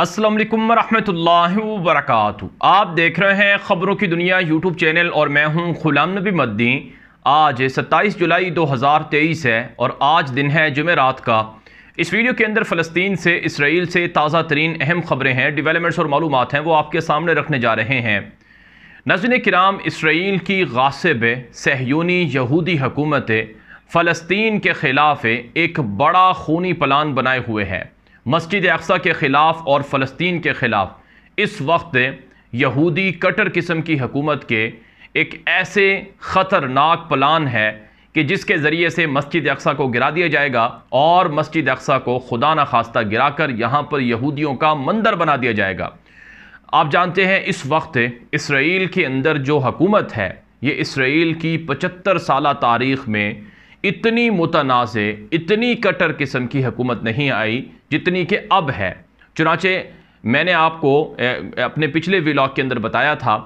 अस्सलाम वालेकुम रहमतुल्लाहि आप देख रहे हैं ख़बरों की दुनिया यूट्यूब चैनल और मैं हूं गुलाम नबी मद्दी आज 27 जुलाई 2023 है और आज दिन है जुमेरात का इस वीडियो के अंदर फ़लस्तीन से इसराइल से ताज़ा तरीन अहम ख़बरें हैं डिवेलपमेंट्स और मालूम हैं वो आपके सामने रखने जा रहे हैं नजन कराम इसराइल की गासिब सहयूनी यहूदी हुकूमत फ़लस्तीन के ख़िलाफ़ एक बड़ा खूनी प्लान बनाए हुए है मस्जिद अक्सा के ख़िलाफ़ और फ़लस्तीन के ख़िलाफ़ इस वक्त यहूदी कटर किस्म की हकूमत के एक ऐसे ख़तरनाक प्लान है कि जिसके ज़रिए से मस्जिद अक्सा को गिरा दिया जाएगा और मस्जिद अक्सा को खुदा न खास्ता गिरा कर यहाँ पर यहूदियों का मंदिर बना दिया जाएगा आप जानते हैं इस वक्त इसराइल के अंदर जो हकूमत है ये इसराइल की पचहत्तर साल तारीख़ में इतनी मुतनाज़ इतनी कटर किस्म की हुकूमत नहीं आई जितनी कि अब है चुनाचे मैंने आपको अपने पिछले व्लॉग के अंदर बताया था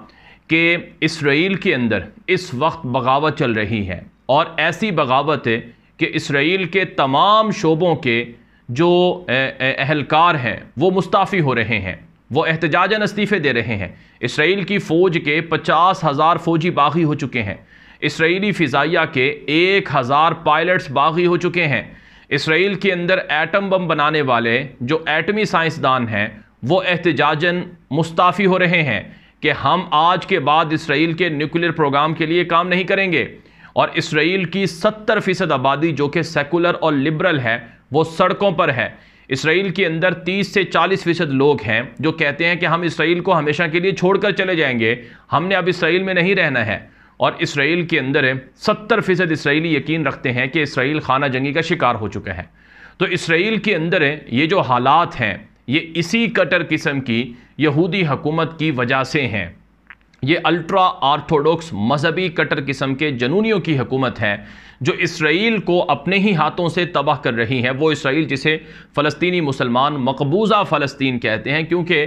कि इसराइल के अंदर इस वक्त बगावत चल रही है और ऐसी बगावत है कि इसराइल के तमाम शोबों के जो अहलकार हैं वो मुस्ताफ़ी हो रहे हैं वो एहतजाजन इस्तीफ़े दे रहे हैं इसराइल की फ़ौज के पचास हज़ार फ़ौजी बागी हो चुके हैं इसराइली फ़िज़ाइया के एक हज़ार पायलट्स बागी हो चुके हैं इसराइल के अंदर एटम बम बनाने वाले जो एटमी साइंसदान हैं वो एहतजाजन मुस्ताफ़ी हो रहे हैं कि हम आज के बाद इसराइल के न्यूक्लियर प्रोग्राम के लिए काम नहीं करेंगे और इसराइल की सत्तर फ़ीसद आबादी जो कि सेकुलर और लिबरल है वो सड़कों पर है इसराइल के अंदर 30 से 40 फीसद लोग हैं जो कहते हैं कि हम इसराइल को हमेशा के लिए छोड़कर चले जाएंगे हमने अब इसराइल में नहीं रहना है और इसराइल के अंदर सत्तर फ़ीसद इसराइली यकीन रखते हैं कि इसराइल खाना जंगी का शिकार हो चुके हैं तो इसराइल के अंदर ये जो हालात हैं ये इसी कटर किस्म की यहूदी हकूमत की वजह से हैं ये अल्ट्रा आर्थोडॉक्स मजहबी कटर किस्म के जनूनियों की हकूमत है जो इसराइल को अपने ही हाथों से तबाह कर रही है वो इसराइल जिसे फ़लस्तीनी मुसलमान मकबूजा फ़लस्तीन कहते हैं क्योंकि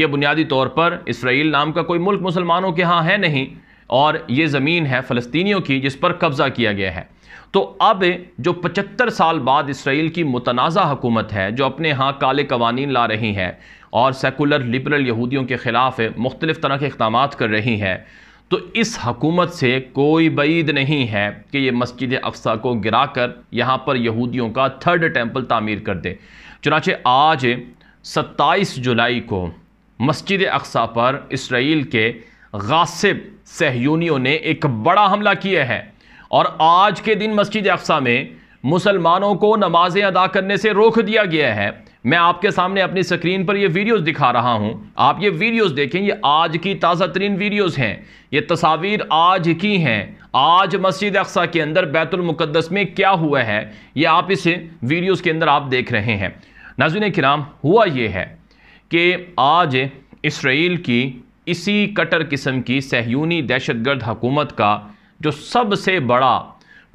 ये बुनियादी तौर पर इसराइल नाम का कोई मुल्क मुसलमानों के यहाँ है नहीं और ये ज़मीन है फ़लस्तियों की जिस पर कब्ज़ा किया गया है तो अब जो 75 साल बाद इसराइल की मुतनाज़ा हुकूमत है जो अपने यहाँ काले कवानी ला रही है और सेकुलर लिबरल यहूदियों के ख़िलाफ़ मुख्तलिफ़ तरह के इकदाम कर रही है तो इस हकूमत से कोई बैद नहीं है कि ये मस्जिद अफसा को गिरा कर यहाँ पर यहूदियों का थर्ड टेम्पल तामीर कर दे चुनाचे आज 27 जुलाई को मस्जिद अकसा पर इसराइल के गासिब सहयोनियों ने एक बड़ा हमला किया है और आज के दिन मस्जिद अफसा में मुसलमानों को नमाजें अदा करने से रोक दिया गया है मैं आपके सामने अपनी स्क्रीन पर यह वीडियोस दिखा रहा हूं आप ये वीडियोस देखें ये आज की ताज़ा तरीन वीडियोज हैं ये तस्वीर आज की हैं आज मस्जिद अक्सा के अंदर बैतुलमक़दस में क्या हुआ है ये आप इस वीडियोज के अंदर आप देख रहे हैं नाजुन कराम हुआ ये है कि आज इसराइल की इसी कटर किस्म की सहयूनी दहशतगर्द हकूमत का जो सबसे बड़ा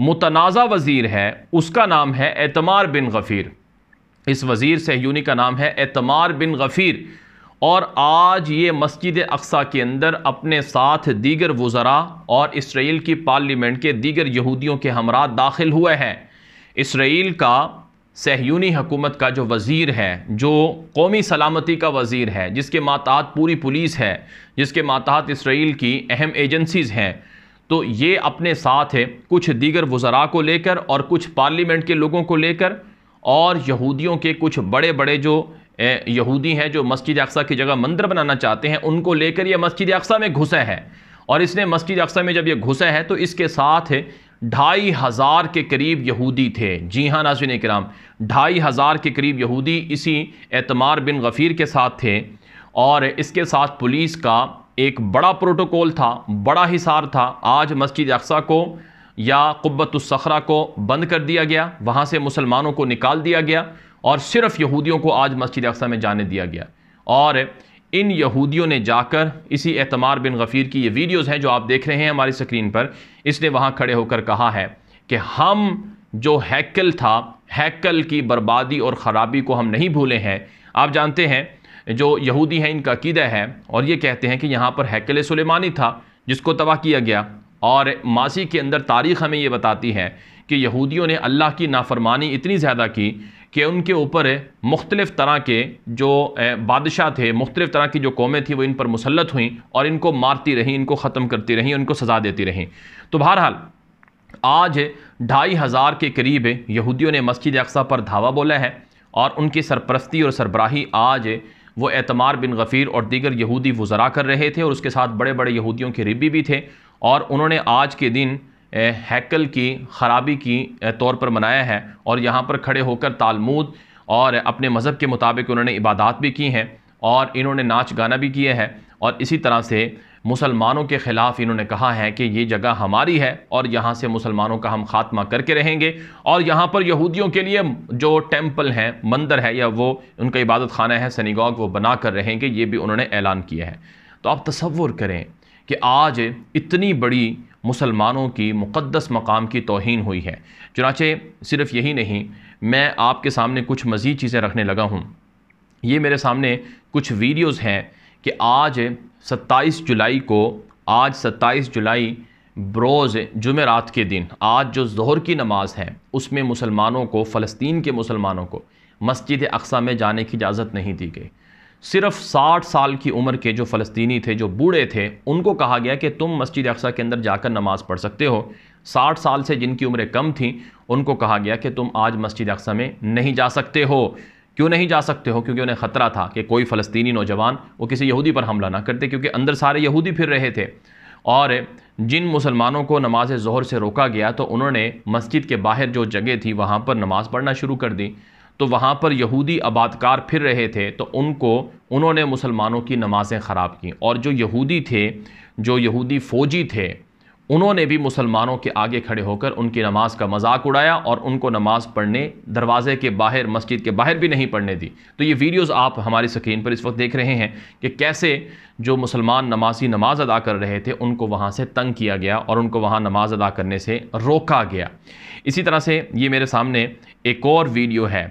मुतनाज़ा वज़ीर है उसका नाम है एतमार बिन गफ़ीर इस वज़ीर सहयूनी का नाम है एतमार बिन गफ़ीर और आज ये मस्जिद अक्सा के अंदर अपने साथ दीगर वज़रा और इसराइल की पार्लियामेंट के दीगर यहूदियों के हमरा दाखिल हुए हैं इसराइल का सहयूनी हकूमत का जो वज़ीर है जो कौमी सलामती का वज़ीर है जिसके मातात पूरी पुलिस है जिसके मातात इसराइल की अहम एजेंसीज़ हैं तो ये अपने साथ है कुछ दीगर वज़रा को लेकर और कुछ पार्लियामेंट के लोगों को लेकर और यहूदियों के कुछ बड़े बड़े जो यहूदी हैं जो मस्जिद अकसा की जगह मंदिर बनाना चाहते हैं उनको लेकर यह मस्जिद अकसा में घुसा है और इसने मस्जिद अकसा में जब यह घुसा है तो इसके साथ ढाई हज़ार के करीब यहूदी थे जी हाँ नाजिन कराम ढाई हज़ार के करीब यहूदी इसी एतमार बिन गफ़ीर के साथ थे और इसके साथ पुलिस का एक बड़ा प्रोटोकॉल था बड़ा हिसार था आज मस्जिद अक्सा को या कुब्बतुलसखरा को बंद कर दिया गया वहाँ से मुसलमानों को निकाल दिया गया और सिर्फ़ यहूदियों को आज मस्जिद अक्सा में जाने दिया गया और इन यहूदियों ने जाकर इसी एतमार बिन गफ़ीर की ये वीडियोज़ हैं जो आप देख रहे हैं हमारी स्क्रीन पर इसने वहाँ खड़े होकर कहा है कि हम जो हैकल था हैकल की बर्बादी और ख़राबी को हम नहीं भूले हैं आप जानते हैं जो यहूदी हैं इनका अकीदा है और ये कहते हैं कि यहाँ पर हैकल सुलेमानी था जिसको तबाह किया गया और मासी के अंदर तारीख़ हमें ये बताती है कि यहूदियों ने अल्लाह की नाफरमानी इतनी ज़्यादा की कि उनके ऊपर मुख्तलिफ़ तरह के जो बादशाह थे मुख्तलिफ़ तरह की जो कौमें थी वो इन पर मुसलत हुई और इनको मारती रहीं इनको ख़त्म करती रहीं उनको सज़ा देती रहीं तो बहरहाल आज ढाई हज़ार के करीब यहूदियों ने मस्जिद अक्सा पर धावा बोला है और उनकी सरपरस्ती और सरबराही आज वो एतमार बिन गफ़ीर और दीगर यहूदी वज़रा कर रहे थे और उसके साथ बड़े बड़े यहूदियों के रिबी भी थे और उन्होंने आज के दिन हैकल की ख़राबी की तौर पर मनाया है और यहाँ पर खड़े होकर तालमूद और अपने मज़हब के मुताबिक उन्होंने इबादत भी की हैं और इन्होंने नाच गाना भी किया है और इसी तरह से मुसलमानों के ख़िलाफ़ इन्होंने कहा है कि ये जगह हमारी है और यहाँ से मुसलमानों का हम खात्मा करके रहेंगे और यहाँ पर यहूदियों के लिए जो टेम्पल हैं मंदिर है या वो उनका इबादत खाना है सनीगॉग वो बना कर रहेंगे ये भी उन्होंने ऐलान किया है तो आप तस्वुर करें कि आज इतनी बड़ी मुसलमानों की मुक़दस मकाम की तोहन हुई है चुनाचे सिर्फ़ यही नहीं मैं आपके सामने कुछ मज़ीद चीज़ें रखने लगा हूँ ये मेरे सामने कुछ वीडियोज़ हैं कि आज 27 जुलाई को आज 27 जुलाई बरोज़ जुमेरात के दिन आज जो जहर की नमाज है उसमें मुसलमानों को फ़लस्तीन के मुसलमानों को मस्जिद अकसा में जाने की इजाज़त नहीं दी गई सिर्फ 60 साल की उम्र के जो फ़लस्तनी थे जो बूढ़े थे उनको कहा गया कि तुम मस्जिद अक्सा के अंदर जाकर नमाज पढ़ सकते हो 60 साल से जिनकी उम्रें कम थीं उनको कहा गया कि तुम आज मस्जिद अक्सा में नहीं जा सकते हो क्यों नहीं जा सकते हो क्योंकि उन्हें ख़तरा था कि कोई फ़लस्तनी नौजवान वो किसी यहूदी पर हमला ना करते क्योंकि अंदर सारे यहूदी फिर रहे थे और जिन मुसलमानों को नमाज जहर से रोका गया तो उन्होंने मस्जिद के बाहर जो जगह थी वहाँ पर नमाज़ पढ़ना शुरू कर दी तो वहाँ पर यहूदी आबादकार फिर रहे थे तो उनको उन्होंने मुसलमानों की नमाज़ें ख़राब की और जो यहूदी थे जो यहूदी फ़ौजी थे उन्होंने भी मुसलमानों के आगे खड़े होकर उनकी नमाज का मजाक उड़ाया और उनको नमाज पढ़ने दरवाजे के बाहर मस्जिद के बाहर भी नहीं पढ़ने दी तो ये वीडियोस आप हमारी स्क्रीन पर इस वक्त देख रहे हैं कि कैसे जो मुसलमान नमाजी नमाज अदा कर रहे थे उनको वहाँ से तंग किया गया और उनको वहाँ नमाज अदा करने से रोका गया इसी तरह से ये मेरे सामने एक और वीडियो है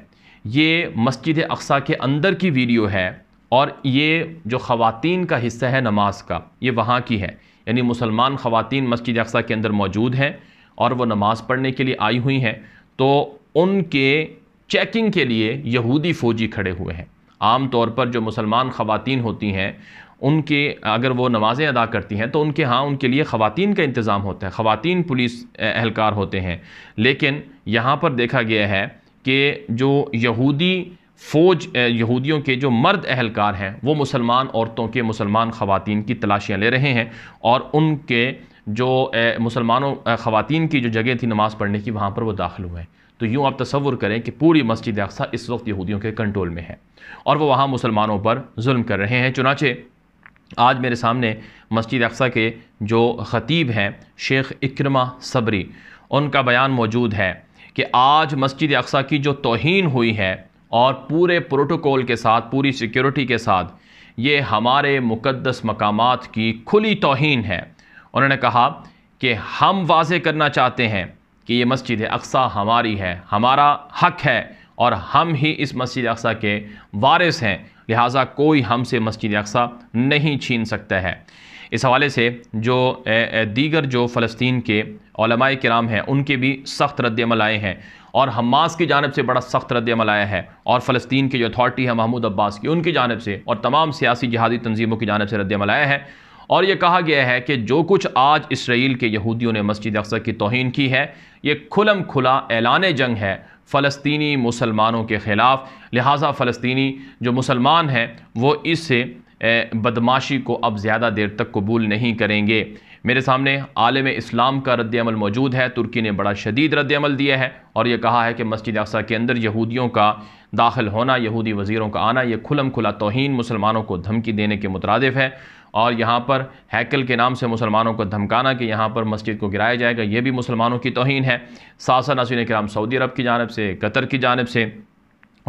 ये मस्जिद अक्सा के अंदर की वीडियो है और ये जो ख़वान का हिस्सा है नमाज का ये वहाँ की है यानी मुसलमान ख़वान मस्जिद अक्सा के अंदर मौजूद हैं और वह नमाज़ पढ़ने के लिए आई हुई हैं तो उनके चेकिंग के लिए यहूदी फ़ौजी खड़े हुए हैं आम तौर पर जो मुसलमान ख़वान होती हैं उनके अगर वो नमाज़ें अदा करती हैं तो उनके यहाँ उनके लिए ख़वान का इंतज़ाम होता है ख़वान पुलिस एहलकार होते हैं लेकिन यहाँ पर देखा गया है कि जो यहूदी फ़ौज यहूदियों के जो मर्द अहलकार हैं वो मुसलमान औरतों के मुसलमान ख़वान की तलाशियाँ ले रहे हैं और उनके जो मुसलमानों ख़वान की जो जगह थी नमाज़ पढ़ने की वहाँ पर वो दाखिल हुए हैं तो यूँ आप तस्वुर करें कि पूरी मस्जिद अक्सा इस वक्त यहूदियों के कंट्रोल में है और वो वहाँ मुसलमानों पर जुल्म कर रहे हैं चुनाचे आज मेरे सामने मस्जिद अक्सा के जो ख़तीब हैं शेख इक्रमा सबरी उनका बयान मौजूद है कि आज मस्जिद अक्सा की जो तोहन हुई है और पूरे प्रोटोकॉल के साथ पूरी सिक्योरिटी के साथ ये हमारे मुकदस मकाम की खुली तोहन है उन्होंने कहा कि हम वाज करना चाहते हैं कि ये मस्जिद अक्सा हमारी है हमारा हक है और हम ही इस मस्जिद अक्सा के वारिस हैं लिहाजा कोई हमसे मस्जिद अक्सा नहीं छीन सकता है इस हवाले से जो दीगर जो फ़लस्तीन के कराम हैं उनके भी सख्त रद्दमल आए हैं और हमास की जानब से बड़ा सख्त रद्दमल आया है और फ़लस्तीन की जो अथॉरिटी है महमूद अब्बास की उनकी जानब से और तमाम सियासी जहादी तनजीमों की जानब से रद्दमल आया है और ये कहा गया है कि जो कुछ आज इसराइल के यहूदियों ने मस्जिद अक्सर की तोहन की है ये खुलम खुला ऐलान जंग है फ़लस्तनी मुसलमानों के ख़िलाफ़ लिहाजा फ़लस्तनी जो मुसलमान हैं वो इससे बदमाशी को अब ज़्यादा देर तक कबूल नहीं करेंगे मेरे सामने आलम इस्लाम का रद्दमल मौजूद है तुर्की ने बड़ा शदीद रद्दमल दिया है और यह कहा है कि मस्जिद अफसा के अंदर यहूदियों का दाखिल होना यहूदी वज़ीरों का आना यह खुलम खुला तोहन मुसलमानों को धमकी देने के मुतरद है और यहाँ पर हैकल के नाम से मुसलमानों को धमकाना कि यहाँ पर मस्जिद को गिराया जाएगा यह भी मुसलमानों की तोहन है सासा नसीन कराम सऊदी अरब की जानब से कतर की जानब से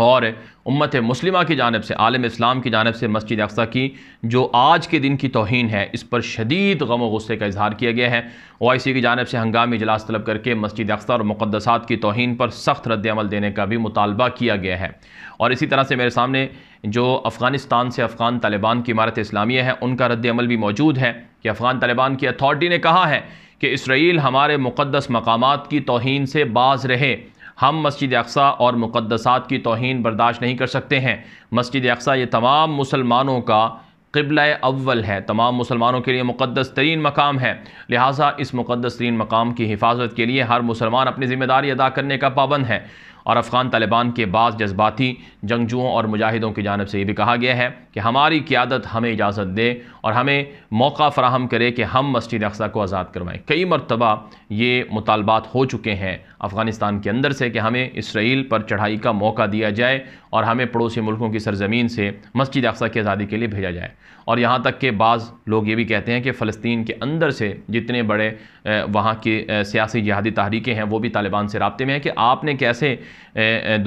और उम्मत मुस्लिमा की जानब से आलम इस्लाम की जानब से मस्जिद अक्सा की जो आज के दिन की तोहन है इस पर शदीद गम गुस्से का इजहार किया गया है ओ आई सी की जानब से हंगामी इजलास तलब करके मस्जिद अक्सा और मुकदसात की तोहन पर सख्त रद्दमल देने का भी मुतालबा किया गया है और इसी तरह से मेरे सामने जो अफ़गानिस्तान से अफ़गान तालिबान की इमारत इस्लामिया है उनका रद्दमल भी मौजूद है कि अफ़गान तालिबान की अथॉरटी ने कहा है कि इसराइल हमारे मुक़दस मकाम की तोहन से बाज रहे हम मस्जिद अक्सा और मुक़दसात की तोहन बर्दाश्त नहीं कर सकते हैं मस्जिद अक्सा ये तमाम मुसलमानों का कबल अव्वल है तमाम मुसलमानों के लिए मुक़दस तरीन मकाम है लिहाजा इस मुक़दस तरीन मकाम की हिफाजत के लिए हर मुसलमान अपनी ज़िम्मेदारी अदा करने का पाबंद है और अफ़गान तालिबान के बाद जज्बाती जंगजुओं और मुजाहिदों की जानब से ये भी कहा गया है कि हमारी क्यादत हमें इजाज़त दे और हमें मौका फराहम करे कि हम मस्जिद अक्सा को आज़ाद करवाएँ कई मरतबा ये मुतालबात हो चुके हैं अफ़गानिस्तान के अंदर से कि हमें इसराइल पर चढ़ाई का मौका दिया जाए और हमें पड़ोसी मुल्कों की सरजमीन से मस्जिद अफसा की आज़ादी के लिए भेजा जाए और यहाँ तक के बाद लोग ये भी कहते हैं कि फ़लस्तीन के अंदर से जितने बड़े वहाँ की सियासी जहादी तहरीकें हैं वो भी तालिबान से रबते में हैं कि आपने कैसे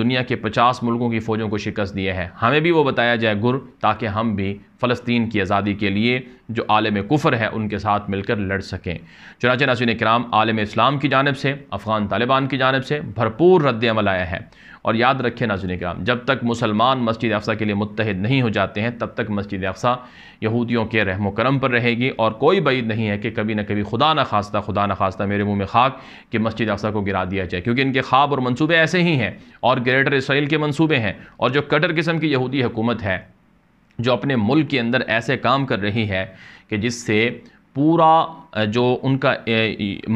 दुनिया के पचास मुल्कों की फ़ौजों को शिकस्त दिए है हमें भी वो बताया जाए गुर ताकि हम भी फ़लस्तीन की आज़ादी के लिए जो आलम कुफर है उनके साथ मिलकर लड़ सकें चुनाच नसिन कराम आलम इस्लाम की जानब से अफ़गान तालिबान की जानब से भरपूर रद्दमल आया है और याद रखें नाजुन कराम जब तक मुसलमान मस्जिद अफसा के लिए मुतहद नहीं हो जाते हैं तब तक मस्जिद अफसा यहूदियों के रहम करम पर रहेगी और कोई बैद नहीं है कि कभी ना कभी खुदा न खास्ता खुदा न खास्ता मेरे मुँह में खाक कि मस्जिद अफसा को गिरा दिया जाए क्योंकि इनके ख्वाब और मनसूबे ऐसे ही हैं और ग्रेटर इसराइल के मनसूबे हैं और जो कटर किस्म की यहूदी हुकूमत है जो अपने मुल्क के अंदर ऐसे काम कर रही है कि जिससे पूरा जो उनका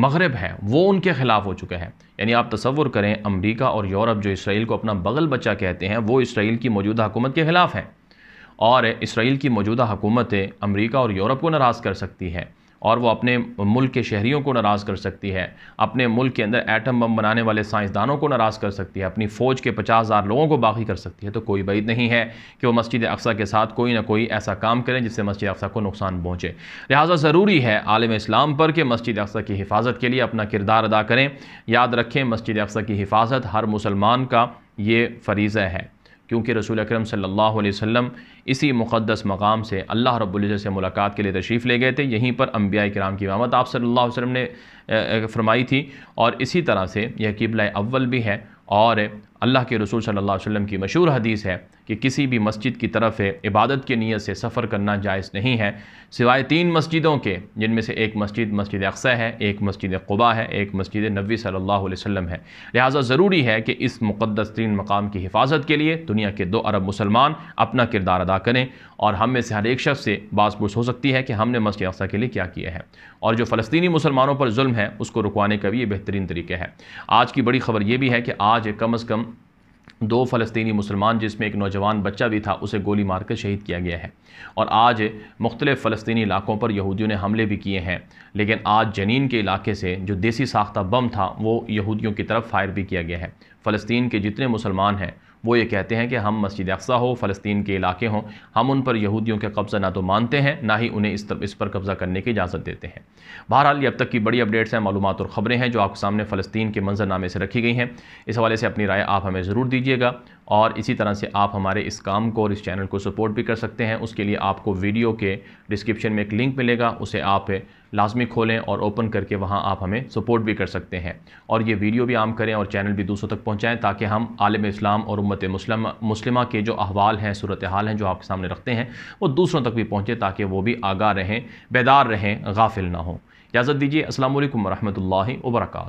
मगरब है वो उनके ख़िलाफ़ हो चुका है यानी आप तस्वुर करें अमरीका और यूरोप जो इसराइल को अपना बगल बच्चा कहते हैं वो इसराइल की मौजूदा हुकूमत के ख़िलाफ़ हैं और इसराइल की मौजूदा हुकूमत अमरीका और यूरोप को नाराज़ कर सकती है और वो अपने मुल्क के शहरीों को नाराज़ कर सकती है अपने मुल्क के अंदर एटम बम बनाने वाले साइंसदानों को नाराज़ कर सकती है अपनी फ़ौज के पचास हज़ार लोगों को बाकी कर सकती है तो कोई बैद नहीं है कि वो मस्जिद अक्सा के साथ कोई ना कोई ऐसा काम करें जिससे मस्जिद अक्सा को नुकसान पहुँचे लिहाजा ज़रूरी है आलम इस्लाम पर कि मस्जिद अक्सा की हिफाजत के लिए अपना किरदार अदा करें याद रखें मस्जिद अक्सा की हिफाजत हर मुसलमान का ये फरीज़ा है क्योंकि रसूल अक्रम सल्लल्लाहु इसी मुक़दस मकाम से अल्लाह रब्ज़त से मुलाकात के लिए तशरीफ़ ले गए थे यहीं पर अम्बिया कराम की इमामत आप सल्ला वसम ने फरमाई थी और इसी तरह से यह किबला अव्वल भी है और अल्लाह के रसूल सल्लल्लाहु अलैहि वसल्लम की मशहूर हदीस है कि किसी भी मस्जिद की तरफ इबादत की नीयत से सफ़र करना जायज़ नहीं है सिवाय तीन मस्जिदों के जिनमें से एक मस्जिद मस्जिद अक्सा है एक मस्जिद कुबा है एक मस्जिद नबी सल्लल्लाहु अलैहि वसल्लम है लिहाजा ज़रूरी है कि इस मुक़दस तीन मकाम की हिफाजत के लिए दुनिया के दो अरब मुसलमान अपना किरदार अदा करें और हम में से हर एक शख्स से बासपुस हो सकती है कि हमने मस्जिद अक्सा के लिए क्या किया है और जो फ़लस्तनी मुसलमानों पर जुल्म है उसको रुकवाने का भी ये बेहतरीन तरीके है आज की बड़ी खबर ये भी है कि आज कम अज़ कम दो फ़लस्तनी मुसलमान जिसमें एक नौजवान बच्चा भी था उसे गोली मारकर शहीद किया गया है और आज मुख्तलि फ़लस्तनी इलाकों पर यहूदियों ने हमले भी किए हैं लेकिन आज जनीन के इलाके से जो देसी साख्ता बम था वो यहूदियों की तरफ फायर भी किया गया है फ़लस्तीन के जितने मुसलमान हैं वो ये कहते हैं कि हम मस्जिद अक्सा हो फ़लस्तीन के इलाके हों हम उन पर यहूदियों का कब्ज़ा ना तो मानते हैं ना ही उन्हें इस इस पर कब्ज़ा करने की इजाज़त देते हैं बहरहाल ये अब तक की बड़ी अपडेट्स हैं मालूम और ख़बरें हैं जो आपके सामने फ़लस्तीन के मंजरनामे से रखी गई हैं इस हवाले से अपनी राय आप हमें ज़रूर दीजिएगा और इसी तरह से आप हमारे इस काम को और इस चैनल को सपोर्ट भी कर सकते हैं उसके लिए आपको वीडियो के डिस्क्रिप्शन में एक लिंक मिलेगा उसे आप लाजमी खोलें और ओपन करके वहाँ आप हमें सपोर्ट भी कर सकते हैं और ये वीडियो भी आम करें और चैनल भी दूसरों तक पहुँचाएँ ताकि हम आलम इस्लाम और उम्मत मुस्लिम मुस्लिमा के जो अहवाल हैं सूरत हाल हैं जो आपके सामने रखते हैं वो दूसरों तक भी पहुँचें ताकि वो भी आगाह रहें बेदार रहें गाफिल ना हों इजाज़त दीजिए असल वरहमल वर्का